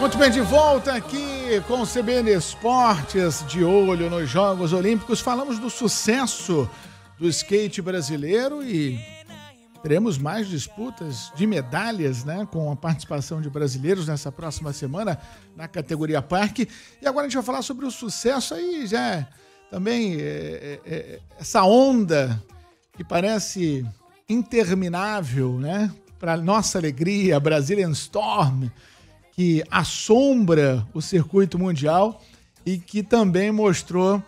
Muito bem, de volta aqui com o CBN Esportes, de olho nos Jogos Olímpicos. Falamos do sucesso do skate brasileiro e teremos mais disputas de medalhas, né? Com a participação de brasileiros nessa próxima semana na categoria Parque. E agora a gente vai falar sobre o sucesso aí, já também é, é, é essa onda que parece interminável, né? Para nossa alegria, Brazilian Storm que assombra o circuito mundial e que também mostrou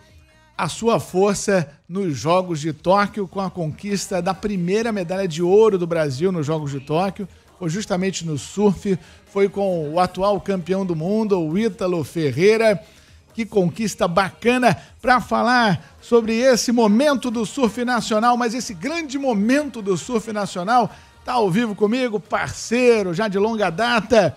a sua força nos Jogos de Tóquio com a conquista da primeira medalha de ouro do Brasil nos Jogos de Tóquio. Foi justamente no surf, foi com o atual campeão do mundo, o Ítalo Ferreira. Que conquista bacana para falar sobre esse momento do surf nacional, mas esse grande momento do surf nacional tá ao vivo comigo, parceiro, já de longa data,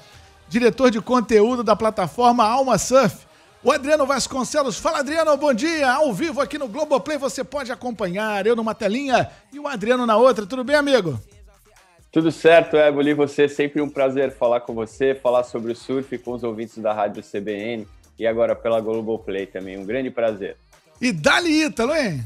diretor de conteúdo da plataforma Alma Surf. O Adriano Vasconcelos. Fala, Adriano, bom dia. Ao vivo aqui no Globoplay você pode acompanhar. Eu numa telinha e o Adriano na outra. Tudo bem, amigo? Tudo certo, Éboli. Você sempre um prazer falar com você, falar sobre o surf com os ouvintes da Rádio CBN e agora pela Globoplay também. Um grande prazer. E Dali Ítalo, hein?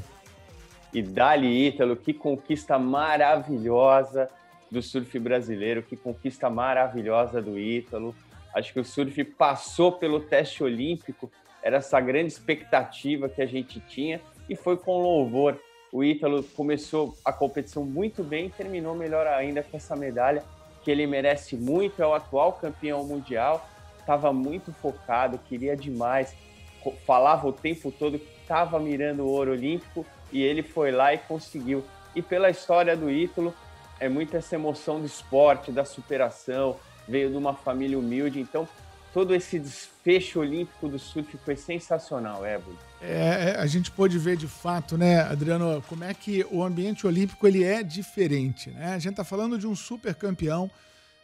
E Dali Ítalo, que conquista maravilhosa do surf brasileiro, que conquista maravilhosa do Ítalo. Acho que o surf passou pelo teste olímpico, era essa grande expectativa que a gente tinha e foi com louvor. O Ítalo começou a competição muito bem e terminou melhor ainda com essa medalha que ele merece muito, é o atual campeão mundial. Estava muito focado, queria demais, falava o tempo todo que estava mirando o ouro olímpico e ele foi lá e conseguiu. E pela história do Ítalo, é muito essa emoção do esporte, da superação. Veio de uma família humilde, então todo esse desfecho olímpico do surf foi sensacional, Ébola. É, é, a gente pôde ver de fato, né, Adriano, como é que o ambiente olímpico ele é diferente, né? A gente está falando de um super campeão,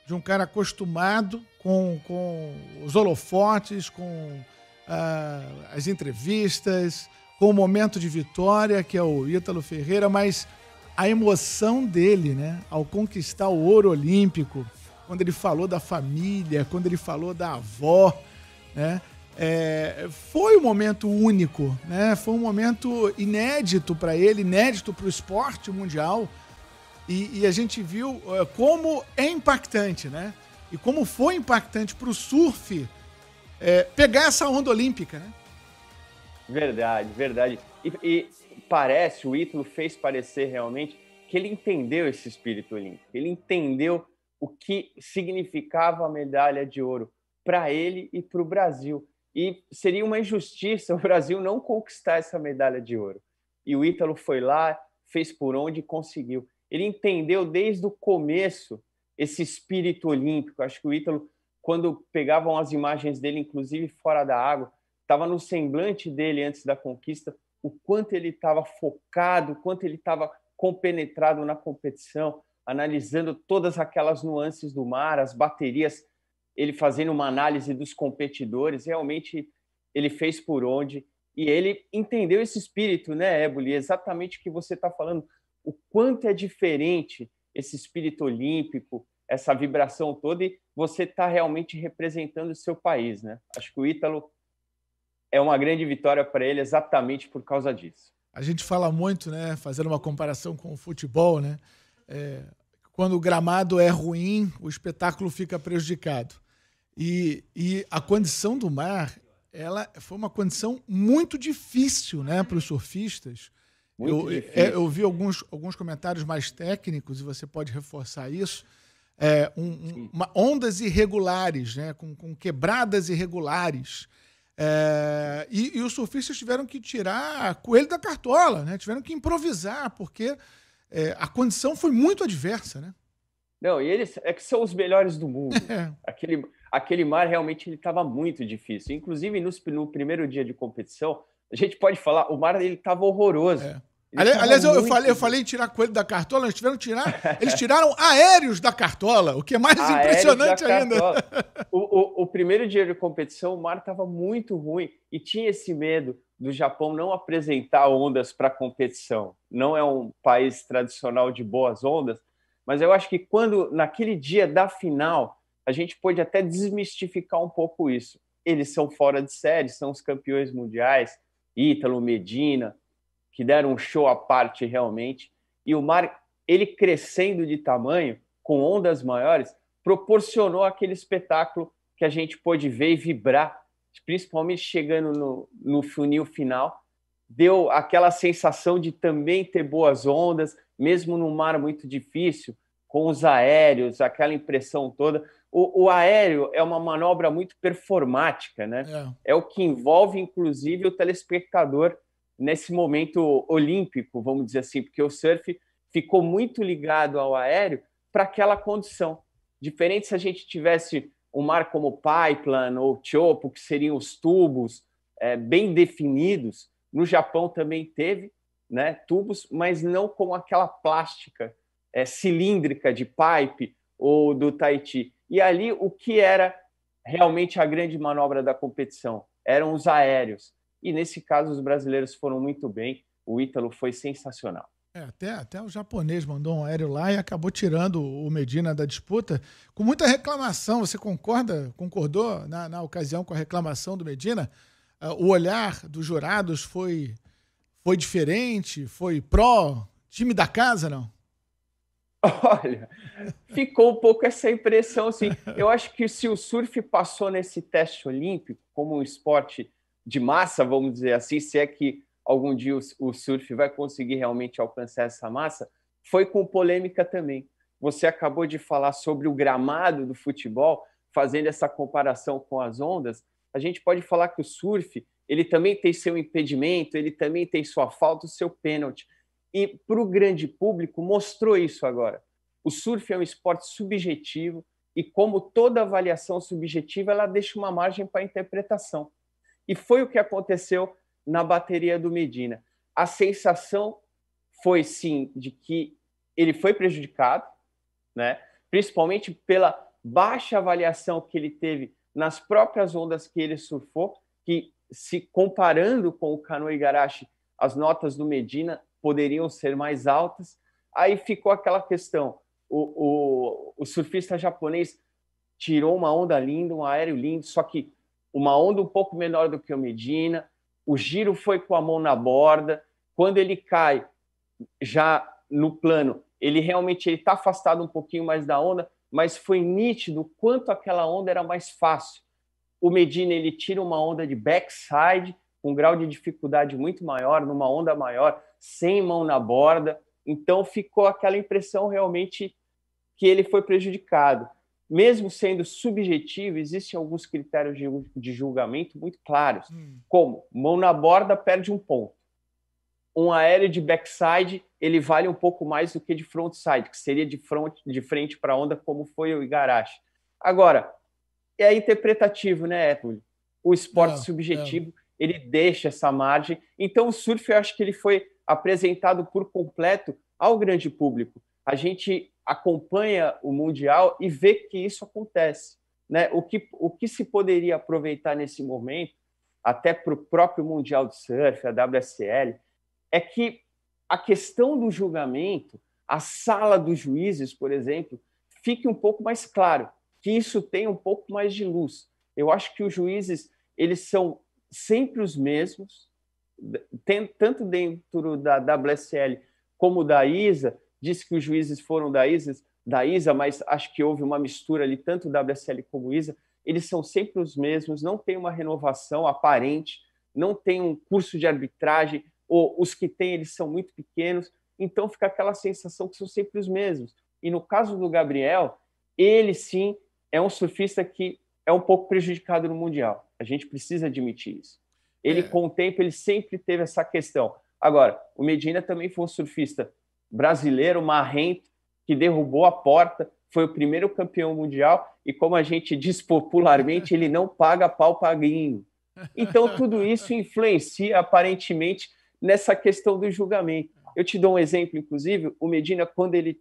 de um cara acostumado com, com os holofotes, com ah, as entrevistas, com o momento de vitória, que é o Ítalo Ferreira, mas a emoção dele, né, ao conquistar o ouro olímpico, quando ele falou da família, quando ele falou da avó, né, é, foi um momento único, né, foi um momento inédito para ele, inédito para o esporte mundial, e, e, a gente viu é, como é impactante, né, e como foi impactante para o surf é, pegar essa onda olímpica, né. Verdade, verdade. e, e parece, o Ítalo fez parecer realmente, que ele entendeu esse espírito olímpico, ele entendeu o que significava a medalha de ouro para ele e para o Brasil. E seria uma injustiça o Brasil não conquistar essa medalha de ouro. E o Ítalo foi lá, fez por onde e conseguiu. Ele entendeu desde o começo esse espírito olímpico. Acho que o Ítalo, quando pegavam as imagens dele, inclusive fora da água, estava no semblante dele antes da conquista o quanto ele estava focado, o quanto ele estava compenetrado na competição, analisando todas aquelas nuances do mar, as baterias, ele fazendo uma análise dos competidores, realmente ele fez por onde e ele entendeu esse espírito, né, Éboli? Exatamente o que você está falando, o quanto é diferente esse espírito olímpico, essa vibração toda, e você está realmente representando o seu país, né? Acho que o Ítalo é uma grande vitória para ele exatamente por causa disso. A gente fala muito, né, fazendo uma comparação com o futebol, né? É, quando o gramado é ruim, o espetáculo fica prejudicado. E, e a condição do mar, ela foi uma condição muito difícil, né, para os surfistas. Muito eu, é, eu vi alguns, alguns comentários mais técnicos, e você pode reforçar isso. É, um, um, uma, ondas irregulares, né, com, com quebradas irregulares. É, e, e, os surfistas tiveram que tirar coelho da cartola, né? tiveram que improvisar, porque é, a condição foi muito adversa. Né? Não, e eles é que são os melhores do mundo. É. Aquele, aquele mar realmente estava muito difícil. Inclusive, no, no primeiro dia de competição, a gente pode falar, o mar estava horroroso. É. Ali, aliás, eu, eu, falei, eu falei em tirar coelho da cartola, eles tiveram tirar. Eles tiraram aéreos da cartola, o que é mais aéreos impressionante ainda. O, o, o, primeiro dia de competição, o mar estava muito ruim e tinha esse medo do Japão não apresentar ondas para competição. Não é um país tradicional de boas ondas, mas eu acho que quando, naquele dia da final, a gente pôde até desmistificar um pouco isso. Eles são fora de série, são os campeões mundiais, Ítalo, Medina, que deram um show à parte realmente, e o mar, ele crescendo de tamanho, com ondas maiores, proporcionou aquele espetáculo que a gente pôde ver e vibrar, principalmente chegando no, no funil final, deu aquela sensação de também ter boas ondas, mesmo num mar muito difícil, com os aéreos, aquela impressão toda. O, o aéreo é uma manobra muito performática, né? É. é o que envolve, inclusive, o telespectador nesse momento olímpico, vamos dizer assim, porque o surf ficou muito ligado ao aéreo para aquela condição. Diferente se a gente tivesse um mar como Pipeline ou Chopo, que seriam os tubos é, bem definidos, no Japão também teve né, tubos, mas não com aquela plástica é, cilíndrica de pipe ou do Tahiti. E ali o que era realmente a grande manobra da competição eram os aéreos e nesse caso os brasileiros foram muito bem, o Ítalo foi sensacional. É, até, até o japonês mandou um aéreo lá e acabou tirando o Medina da disputa, com muita reclamação. Você concorda, concordou na, na ocasião com a reclamação do Medina? Uh, o olhar dos jurados foi, foi diferente? Foi pró time da casa, não? Olha, ficou um pouco essa impressão, assim. Eu acho que se o surf passou nesse teste olímpico como um esporte de massa, vamos dizer assim, se é que algum dia o, surf vai conseguir realmente alcançar essa massa, foi com polêmica também. Você acabou de falar sobre o gramado do futebol, fazendo essa comparação com as ondas. A gente pode falar que o surf ele também tem seu impedimento, ele também tem sua falta, o seu pênalti. E para o grande público mostrou isso agora. O surf é um esporte subjetivo e, como toda avaliação subjetiva, ela deixa uma margem para interpretação. E foi o que aconteceu na bateria do Medina. A sensação foi sim de que ele foi prejudicado, né? principalmente pela baixa avaliação que ele teve nas próprias ondas que ele surfou, que se comparando com o Kano Igarashi, as notas do Medina poderiam ser mais altas. Aí ficou aquela questão: o, o, o surfista japonês tirou uma onda linda, um aéreo lindo, só que uma onda um pouco menor do que o Medina, o giro foi com a mão na borda, quando ele cai já no plano, ele realmente está afastado um pouquinho mais da onda, mas foi nítido quanto aquela onda era mais fácil. O Medina ele tira uma onda de backside, com um grau de dificuldade muito maior, numa onda maior, sem mão na borda. Então ficou aquela impressão realmente que ele foi prejudicado mesmo sendo subjetivo, existem alguns critérios de, de julgamento muito claros, hum. como mão na borda perde um ponto. Um aéreo de backside ele vale um pouco mais do que de frontside, que seria de, front, de frente para a onda, como foi o Igarashi. Agora, é interpretativo, né, Apple? O esporte não, é, subjetivo, não. É. ele deixa essa margem. Então, o surf, eu acho que ele foi apresentado por completo ao grande público. A gente acompanha o Mundial e vê que isso acontece. Né? O, que, o que se poderia aproveitar nesse momento, até para o próprio Mundial de Surf, a WSL, é que a questão do julgamento, a sala dos juízes, por exemplo, fique um pouco mais claro, que isso tenha um pouco mais de luz. Eu acho que os juízes eles são sempre os mesmos, tanto dentro da WSL como da ISA, disse que os juízes foram da ISA, da ISA, mas acho que houve uma mistura ali, tanto WSL como ISA. Eles são sempre os mesmos, não tem uma renovação aparente, não tem um curso de arbitragem, ou os que têm eles são muito pequenos, então fica aquela sensação que são sempre os mesmos. E no caso do Gabriel, ele sim é um surfista que é um pouco prejudicado no Mundial. A gente precisa admitir isso. Ele, é. com o tempo, ele sempre teve essa questão. Agora, o Medina também foi um surfista brasileiro marrento que derrubou a porta, foi o primeiro campeão mundial e, como a gente diz popularmente, ele não paga pau paguinho. Então, tudo isso influencia aparentemente nessa questão do julgamento. Eu te dou um exemplo, inclusive, o Medina, quando ele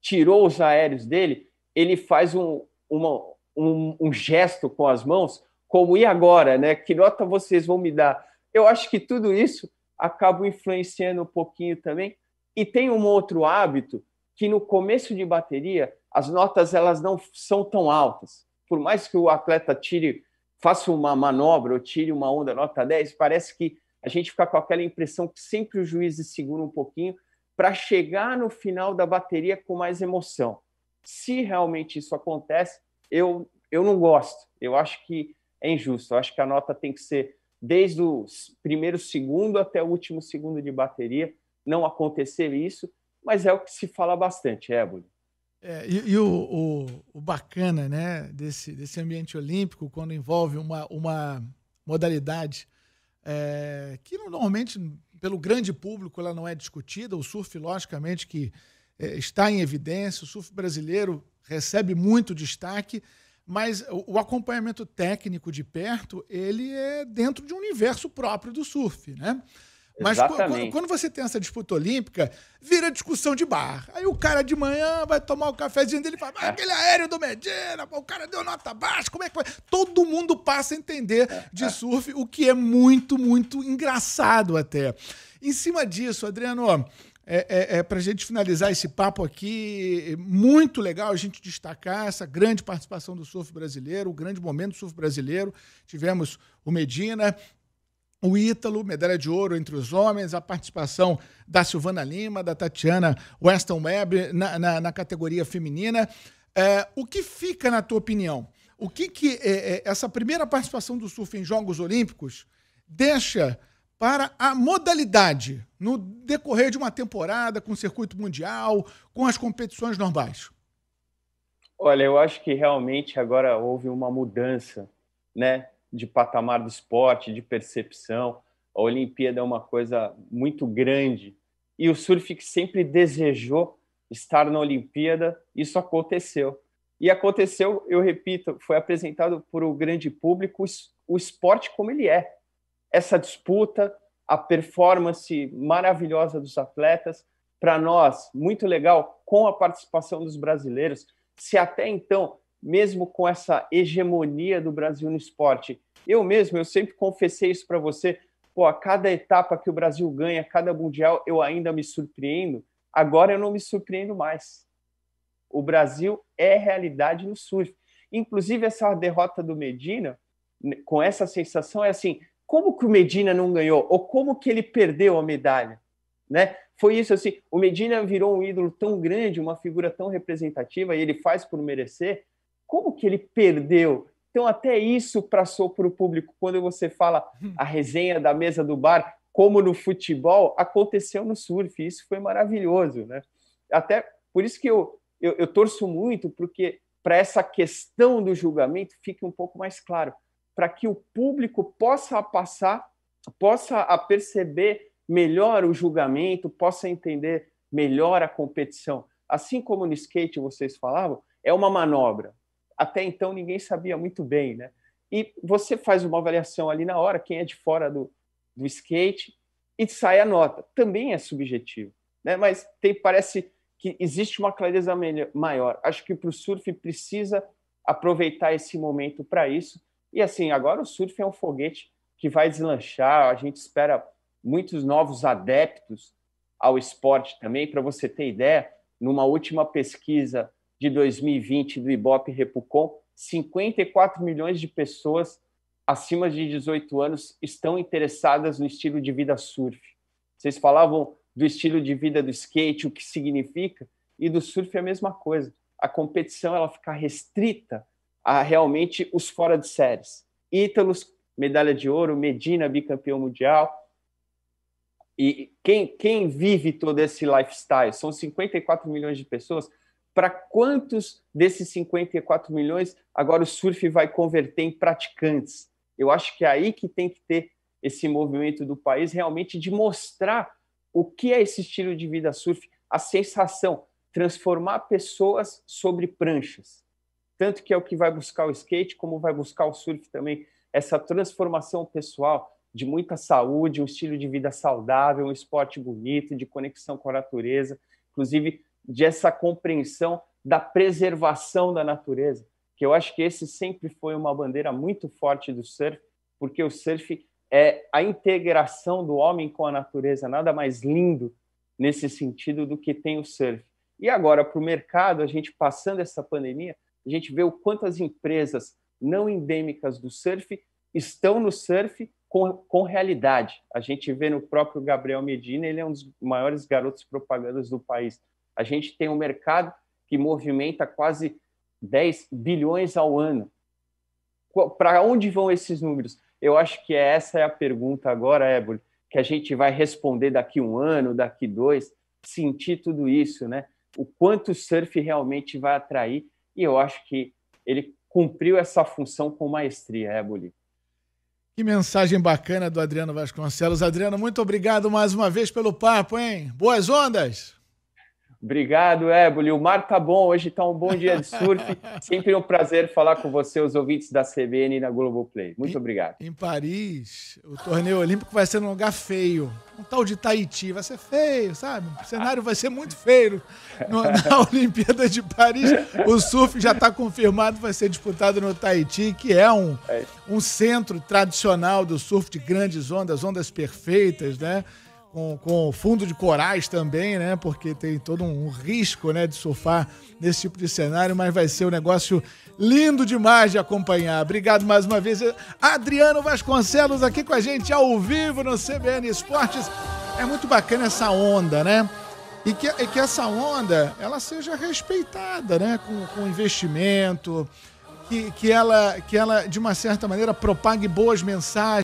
tirou os aéreos dele, ele faz um, uma, um, um gesto com as mãos, como e agora, né? Que nota vocês vão me dar? Eu acho que tudo isso acaba influenciando um pouquinho também e tem um outro hábito que no começo de bateria as notas elas não são tão altas. Por mais que o atleta tire, faça uma manobra ou tire uma onda nota 10, parece que a gente fica com aquela impressão que sempre o juiz segura um pouquinho para chegar no final da bateria com mais emoção. Se realmente isso acontece, eu, eu não gosto. Eu acho que é injusto. Eu acho que a nota tem que ser desde o primeiro segundo até o último segundo de bateria não acontecer isso, mas é o que se fala bastante, Éboli. É, e, e o, o, o, bacana né, desse, desse ambiente olímpico, quando envolve uma, uma modalidade é, que normalmente, pelo grande público, ela não é discutida, o surf, logicamente, que é, está em evidência, o surf brasileiro recebe muito destaque, mas o, o acompanhamento técnico de perto, ele é dentro de um universo próprio do surf, né? Mas quando, quando, você tem essa disputa olímpica, vira discussão de bar. Aí o cara de manhã vai tomar o cafezinho dele e fala: ah, aquele aéreo do Medina, o cara deu nota baixa, como é que foi? Todo mundo passa a entender de surf, o que é muito, muito engraçado até. Em cima disso, Adriano, é, é, é para a gente finalizar esse papo aqui, é muito legal a gente destacar essa grande participação do surf brasileiro, o grande momento do surf brasileiro. Tivemos o Medina, o Ítalo, medalha de ouro entre os homens, a participação da Silvana Lima, da Tatiana Weston Webb na, na, na categoria feminina. É, o que fica, na tua opinião? O que, que é, é, essa primeira participação do surf em Jogos Olímpicos deixa para a modalidade no decorrer de uma temporada, com o circuito mundial, com as competições normais? Olha, eu acho que realmente agora houve uma mudança, né? de patamar do esporte, de percepção. A Olimpíada é uma coisa muito grande e o surf que sempre desejou estar na Olimpíada, isso aconteceu. E aconteceu, eu repito, foi apresentado para o grande público o esporte como ele é. Essa disputa, a performance maravilhosa dos atletas, para nós, muito legal, com a participação dos brasileiros. Se até então mesmo com essa hegemonia do Brasil no esporte. Eu mesmo, eu sempre confessei isso para você, pô, a cada etapa que o Brasil ganha, cada mundial, eu ainda me surpreendo. Agora eu não me surpreendo mais. O Brasil é realidade no surf. Inclusive essa derrota do Medina, né, com essa sensação é assim, como que o Medina não ganhou ou como que ele perdeu a medalha, né? Foi isso assim, o Medina virou um ídolo tão grande, uma figura tão representativa e ele faz por merecer como que ele perdeu? Então, até isso passou para o público. Quando você fala hum. a resenha da mesa do bar, como no futebol, aconteceu no surf. Isso foi maravilhoso. Né? Até por isso que eu, eu, eu torço muito, porque para essa questão do julgamento fique um pouco mais claro, para que o público possa passar, possa perceber melhor o julgamento, possa entender melhor a competição. Assim como no skate vocês falavam, é uma manobra até então ninguém sabia muito bem, né? E você faz uma avaliação ali na hora, quem é de fora do, do skate, e sai a nota. Também é subjetivo, né? Mas tem, parece que existe uma clareza maior. Acho que para o surf precisa aproveitar esse momento para isso. E assim, agora o surf é um foguete que vai deslanchar. A gente espera muitos novos adeptos ao esporte também. Para você ter ideia, numa última pesquisa de 2020 do Ibope Repucon, 54 milhões de pessoas acima de 18 anos estão interessadas no estilo de vida surf. Vocês falavam do estilo de vida do skate, o que significa, e do surf é a mesma coisa. A competição ela fica restrita a realmente os fora de séries. Ítalos, medalha de ouro, Medina, bicampeão mundial. E quem, quem vive todo esse lifestyle? São 54 milhões de pessoas para quantos desses 54 milhões agora o surf vai converter em praticantes? Eu acho que é aí que tem que ter esse movimento do país realmente de mostrar o que é esse estilo de vida surf, a sensação, transformar pessoas sobre pranchas. Tanto que é o que vai buscar o skate, como vai buscar o surf também, essa transformação pessoal de muita saúde, um estilo de vida saudável, um esporte bonito, de conexão com a natureza. Inclusive, de essa compreensão da preservação da natureza, que eu acho que esse sempre foi uma bandeira muito forte do surf, porque o surf é a integração do homem com a natureza, nada mais lindo nesse sentido do que tem o surf. E agora, para o mercado, a gente passando essa pandemia, a gente vê o quantas empresas não endêmicas do surf estão no surf com, com realidade. A gente vê no próprio Gabriel Medina, ele é um dos maiores garotos propagandas do país. A gente tem um mercado que movimenta quase 10 bilhões ao ano. Para onde vão esses números? Eu acho que é, essa é a pergunta agora, Éboli, que a gente vai responder daqui um ano, daqui dois, sentir tudo isso, né? O quanto o surf realmente vai atrair, e eu acho que ele cumpriu essa função com maestria, Éboli. Que mensagem bacana do Adriano Vasconcelos. Adriano, muito obrigado mais uma vez pelo papo, hein? Boas ondas! Obrigado, Éboli. O mar tá bom, hoje tá um bom dia de surf. Sempre um prazer falar com você, os ouvintes da CBN e da Play. Muito em, obrigado. Em Paris, o torneio olímpico vai ser num lugar feio. Um tal de Tahiti, vai ser feio, sabe? O cenário vai ser muito feio. No, na Olimpíada de Paris, o surf já está confirmado, vai ser disputado no Tahiti, que é um, é. um centro tradicional do surf de grandes ondas, ondas perfeitas, né? com, com fundo de corais também, né? Porque tem todo um risco, né, de surfar nesse tipo de cenário, mas vai ser um negócio lindo demais de acompanhar. Obrigado mais uma vez, Adriano Vasconcelos aqui com a gente ao vivo no CBN Esportes. É muito bacana essa onda, né? E que, e que essa onda ela seja respeitada, né? Com, com investimento, que, que, ela, que ela, de uma certa maneira, propague boas mensagens.